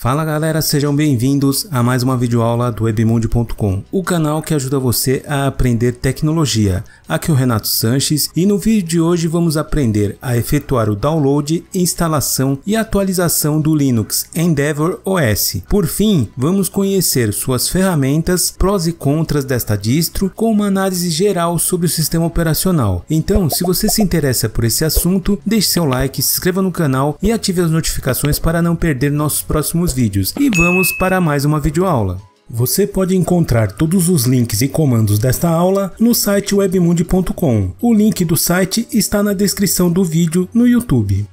Fala galera, sejam bem-vindos a mais uma videoaula do WebMundo.com, o canal que ajuda você a aprender tecnologia. Aqui é o Renato Sanches e no vídeo de hoje vamos aprender a efetuar o download, instalação e atualização do Linux Endeavor OS. Por fim, vamos conhecer suas ferramentas, prós e contras desta distro com uma análise geral sobre o sistema operacional. Então, se você se interessa por esse assunto, deixe seu like, se inscreva no canal e ative as notificações para não perder nossos próximos vídeos e vamos para mais uma videoaula. Você pode encontrar todos os links e comandos desta aula no site webmund.com. O link do site está na descrição do vídeo no YouTube.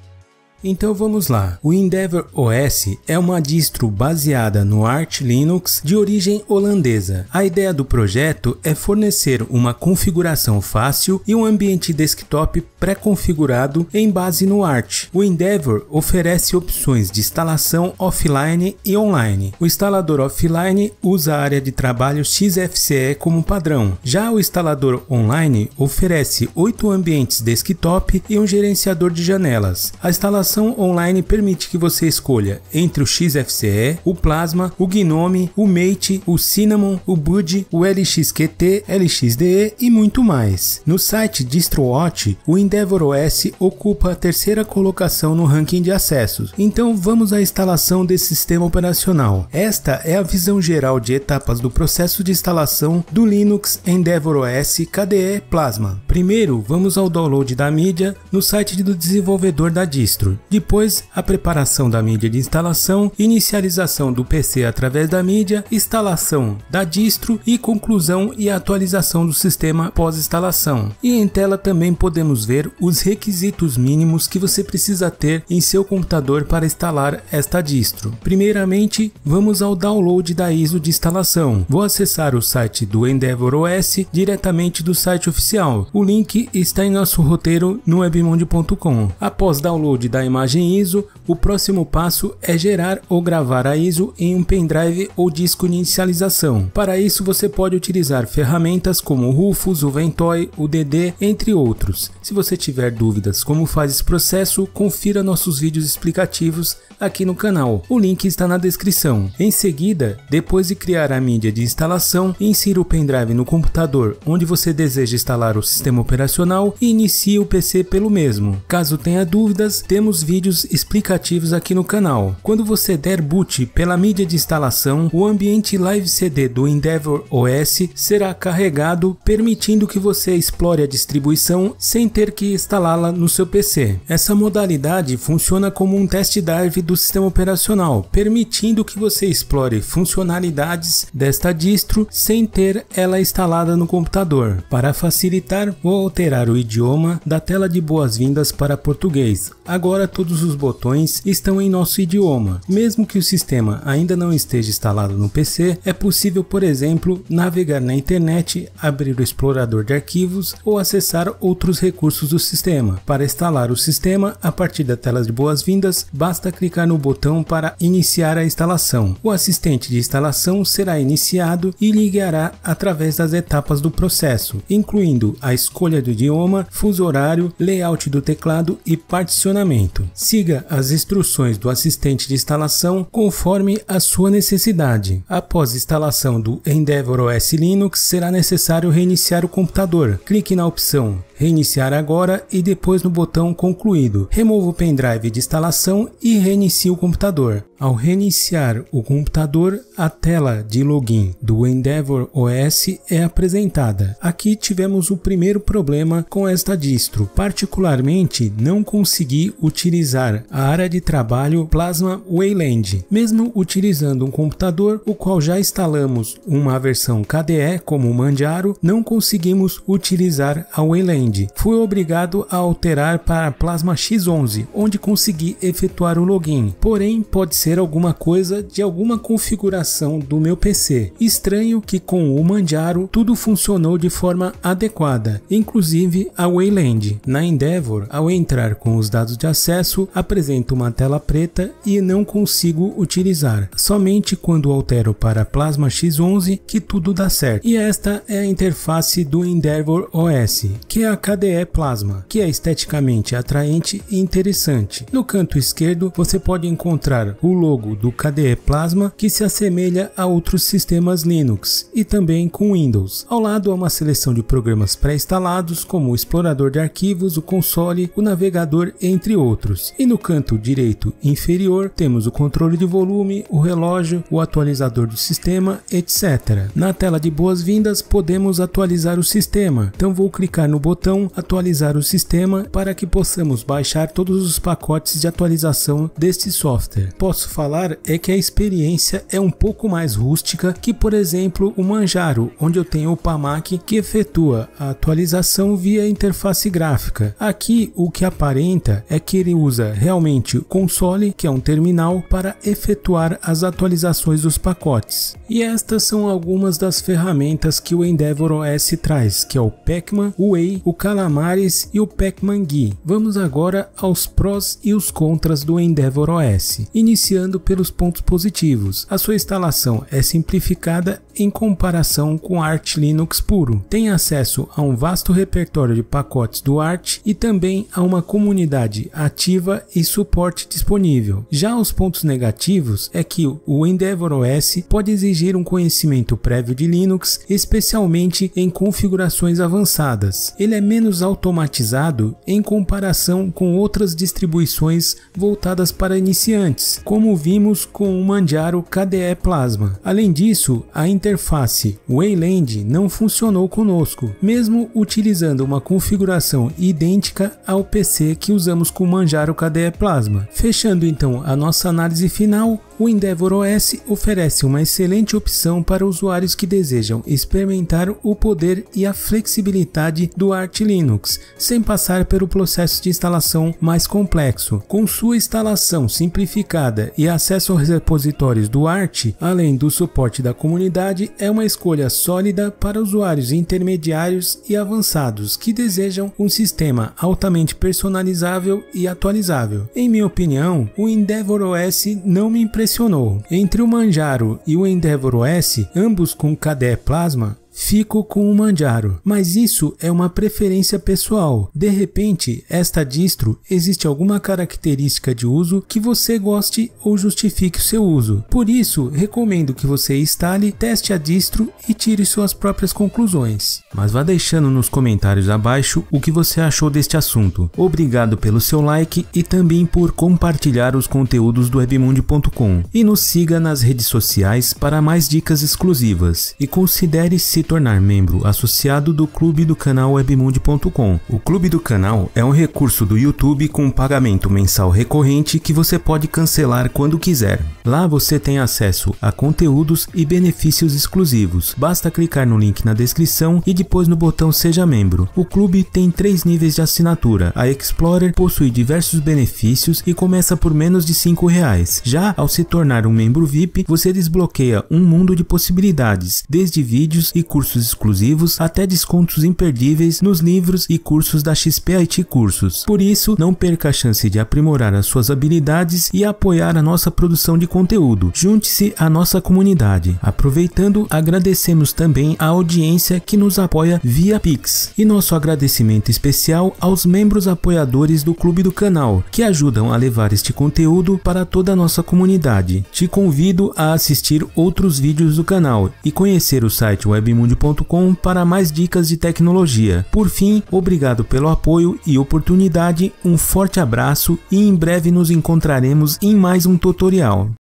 Então vamos lá. O Endeavor OS é uma distro baseada no Arch Linux de origem holandesa. A ideia do projeto é fornecer uma configuração fácil e um ambiente desktop pré-configurado em base no Arch. O Endeavor oferece opções de instalação offline e online. O instalador offline usa a área de trabalho XFCE como padrão. Já o instalador online oferece oito ambientes desktop e um gerenciador de janelas. A instalação instalação online permite que você escolha entre o XFCE, o Plasma, o Gnome, o Mate, o Cinnamon, o Bud, o LXQT, LXDE e muito mais. No site DistroWatch, o Endeavor OS ocupa a terceira colocação no ranking de acessos. Então vamos à instalação desse sistema operacional. Esta é a visão geral de etapas do processo de instalação do Linux Endeavor OS KDE Plasma. Primeiro, vamos ao download da mídia no site do desenvolvedor da distro. Depois, a preparação da mídia de instalação, inicialização do PC através da mídia, instalação da distro e conclusão e atualização do sistema pós-instalação. E em tela também podemos ver os requisitos mínimos que você precisa ter em seu computador para instalar esta distro. Primeiramente, vamos ao download da ISO de instalação. Vou acessar o site do Endeavor OS diretamente do site oficial. O link está em nosso roteiro no webmonde.com. Após download da imagem ISO, o próximo passo é gerar ou gravar a ISO em um pendrive ou disco de inicialização. Para isso, você pode utilizar ferramentas como o Rufus, o Ventoy, o DD, entre outros. Se você tiver dúvidas como faz esse processo, confira nossos vídeos explicativos aqui no canal. O link está na descrição. Em seguida, depois de criar a mídia de instalação, insira o pendrive no computador onde você deseja instalar o sistema operacional e inicie o PC pelo mesmo. Caso tenha dúvidas, temos alguns vídeos explicativos aqui no canal. Quando você der boot pela mídia de instalação, o ambiente Live CD do Endeavor OS será carregado, permitindo que você explore a distribuição sem ter que instalá-la no seu PC. Essa modalidade funciona como um test drive do sistema operacional, permitindo que você explore funcionalidades desta distro sem ter ela instalada no computador. Para facilitar, vou alterar o idioma da tela de boas-vindas para português. Agora agora todos os botões estão em nosso idioma. Mesmo que o sistema ainda não esteja instalado no PC, é possível, por exemplo, navegar na internet, abrir o explorador de arquivos ou acessar outros recursos do sistema. Para instalar o sistema, a partir da tela de boas-vindas, basta clicar no botão para iniciar a instalação. O assistente de instalação será iniciado e ligará através das etapas do processo, incluindo a escolha do idioma, fuso horário, layout do teclado e particionamento. Siga as instruções do assistente de instalação conforme a sua necessidade. Após instalação do Endeavor OS Linux, será necessário reiniciar o computador. Clique na opção Reiniciar agora e depois no botão concluído. Remova o pendrive de instalação e reinicie o computador. Ao reiniciar o computador, a tela de login do Endeavor OS é apresentada. Aqui tivemos o primeiro problema com esta distro. Particularmente, não consegui utilizar a área de trabalho Plasma Wayland, mesmo utilizando um computador o qual já instalamos uma versão KDE como Manjaro, não conseguimos utilizar a Wayland Mind, fui obrigado a alterar para Plasma X11, onde consegui efetuar o login. Porém, pode ser alguma coisa de alguma configuração do meu PC. Estranho que com o Manjaro tudo funcionou de forma adequada, inclusive a Wayland. Na Endeavor, ao entrar com os dados de acesso, apresenta uma tela preta e não consigo utilizar. Somente quando altero para Plasma X11 que tudo dá certo. E esta é a interface do Endeavor OS, que é a da KDE Plasma, que é esteticamente atraente e interessante. No canto esquerdo, você pode encontrar o logo do KDE Plasma, que se assemelha a outros sistemas Linux e também com Windows. Ao lado há uma seleção de programas pré-instalados, como o explorador de arquivos, o console, o navegador, entre outros. E no canto direito inferior, temos o controle de volume, o relógio, o atualizador do sistema, etc. Na tela de boas-vindas, podemos atualizar o sistema. Então vou clicar no botão então atualizar o sistema para que possamos baixar todos os pacotes de atualização deste software. Posso falar é que a experiência é um pouco mais rústica que, por exemplo, o Manjaro, onde eu tenho o PAMAC que efetua a atualização via interface gráfica. Aqui o que aparenta é que ele usa realmente o console, que é um terminal, para efetuar as atualizações dos pacotes. E estas são algumas das ferramentas que o Endeavor OS traz, que é o Pacman, o Way, o Calamares e o Pac-Man Vamos agora aos prós e os contras do Endeavor OS, iniciando pelos pontos positivos. A sua instalação é simplificada em comparação com Arch Linux puro. Tem acesso a um vasto repertório de pacotes do Arch e também a uma comunidade ativa e suporte disponível. Já os pontos negativos é que o Endeavor OS pode exigir um conhecimento prévio de Linux, especialmente em configurações avançadas. Ele é menos automatizado em comparação com outras distribuições voltadas para iniciantes, como vimos com o Manjaro KDE Plasma. Além disso, a interface Wayland não funcionou conosco, mesmo utilizando uma configuração idêntica ao PC que usamos com o Manjaro KDE Plasma. Fechando então a nossa análise final, o Endeavor OS oferece uma excelente opção para usuários que desejam experimentar o poder e a flexibilidade do Arch Linux, sem passar pelo processo de instalação mais complexo. Com sua instalação simplificada e acesso aos repositórios do Arch, além do suporte da comunidade, é uma escolha sólida para usuários intermediários e avançados que desejam um sistema altamente personalizável e atualizável. Em minha opinião, o Endeavor OS não me impressiona selecionou. Entre o Manjaro e o Endeavor OS, ambos com KDE Plasma, Fico com o Manjaro, mas isso é uma preferência pessoal. De repente, esta distro existe alguma característica de uso que você goste ou justifique o seu uso. Por isso, recomendo que você instale, teste a distro e tire suas próprias conclusões. Mas vá deixando nos comentários abaixo o que você achou deste assunto. Obrigado pelo seu like e também por compartilhar os conteúdos do webmundi.com. E nos siga nas redes sociais para mais dicas exclusivas. E considere se tornar membro associado do clube do canal webmundi.com. O clube do canal é um recurso do YouTube com um pagamento mensal recorrente que você pode cancelar quando quiser. Lá você tem acesso a conteúdos e benefícios exclusivos. Basta clicar no link na descrição e depois no botão seja membro. O clube tem três níveis de assinatura. A Explorer possui diversos benefícios e começa por menos de cinco reais. Já ao se tornar um membro VIP, você desbloqueia um mundo de possibilidades, desde vídeos e cursos exclusivos até descontos imperdíveis nos livros e cursos da XP IT Cursos. Por isso, não perca a chance de aprimorar as suas habilidades e apoiar a nossa produção de conteúdo. Junte-se à nossa comunidade. Aproveitando, agradecemos também a audiência que nos apoia via Pix e nosso agradecimento especial aos membros apoiadores do Clube do Canal, que ajudam a levar este conteúdo para toda a nossa comunidade. Te convido a assistir outros vídeos do canal e conhecer o site Webmundo tecmundo.com para mais dicas de tecnologia. Por fim, obrigado pelo apoio e oportunidade, um forte abraço e em breve nos encontraremos em mais um tutorial.